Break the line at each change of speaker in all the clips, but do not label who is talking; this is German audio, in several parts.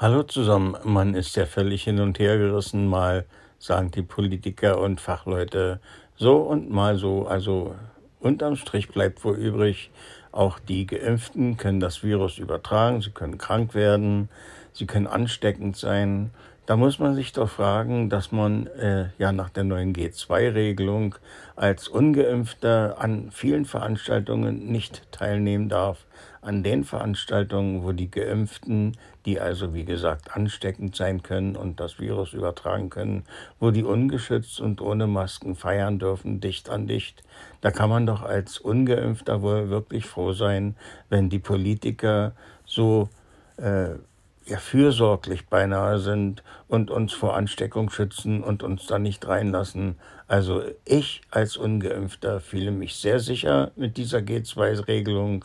Hallo zusammen, man ist ja völlig hin und her gerissen, mal sagen die Politiker und Fachleute so und mal so, also unterm Strich bleibt wohl übrig, auch die geimpften können das Virus übertragen, sie können krank werden, sie können ansteckend sein, da muss man sich doch fragen, dass man äh, ja nach der neuen G2-Regelung als ungeimpfter an vielen Veranstaltungen nicht teilnehmen darf. An den Veranstaltungen, wo die geimpften, die also wie gesagt ansteckend sein können und das Virus übertragen können, wo die ungeschützt und ohne Masken feiern dürfen, dicht an dicht, da kann man doch als ungeimpfter wohl wirklich froh sein, wenn die Politiker so äh, ja fürsorglich beinahe sind und uns vor Ansteckung schützen und uns da nicht reinlassen. Also ich als ungeimpfter fühle mich sehr sicher mit dieser G2-Regelung.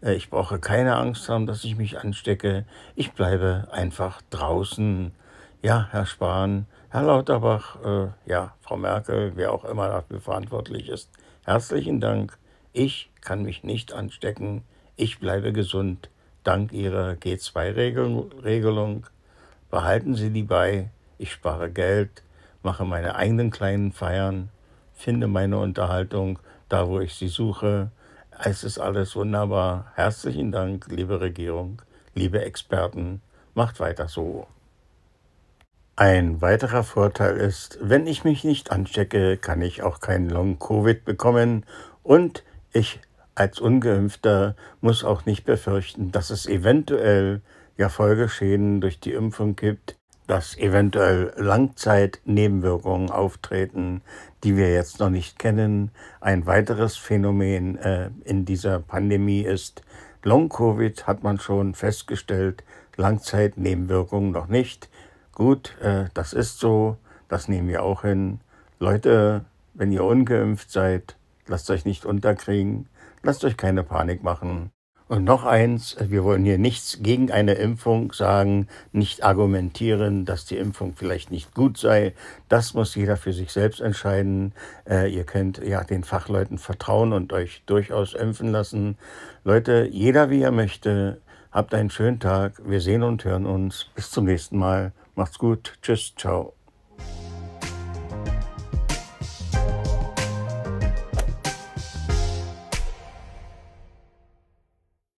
Äh, ich brauche keine Angst haben, dass ich mich anstecke. Ich bleibe einfach draußen. Ja, Herr Spahn, Herr Lauterbach, äh, ja, Frau Merkel, wer auch immer dafür verantwortlich ist, herzlichen Dank. Ich kann mich nicht anstecken. Ich bleibe gesund dank Ihrer G2-Regelung. Behalten Sie die bei, ich spare Geld, mache meine eigenen kleinen Feiern, finde meine Unterhaltung da, wo ich sie suche. Es ist alles wunderbar. Herzlichen Dank, liebe Regierung, liebe Experten. Macht weiter so. Ein weiterer Vorteil ist, wenn ich mich nicht anstecke, kann ich auch keinen Long-Covid bekommen und ich als Ungeimpfter muss auch nicht befürchten, dass es eventuell ja Folgeschäden durch die Impfung gibt, dass eventuell Langzeitnebenwirkungen auftreten, die wir jetzt noch nicht kennen. Ein weiteres Phänomen äh, in dieser Pandemie ist, Long-Covid hat man schon festgestellt, Langzeitnebenwirkungen noch nicht. Gut, äh, das ist so, das nehmen wir auch hin. Leute, wenn ihr ungeimpft seid, lasst euch nicht unterkriegen Lasst euch keine Panik machen. Und noch eins, wir wollen hier nichts gegen eine Impfung sagen, nicht argumentieren, dass die Impfung vielleicht nicht gut sei. Das muss jeder für sich selbst entscheiden. Äh, ihr könnt ja den Fachleuten vertrauen und euch durchaus impfen lassen. Leute, jeder wie er möchte. Habt einen schönen Tag. Wir sehen und hören uns. Bis zum nächsten Mal. Macht's gut. Tschüss. Ciao.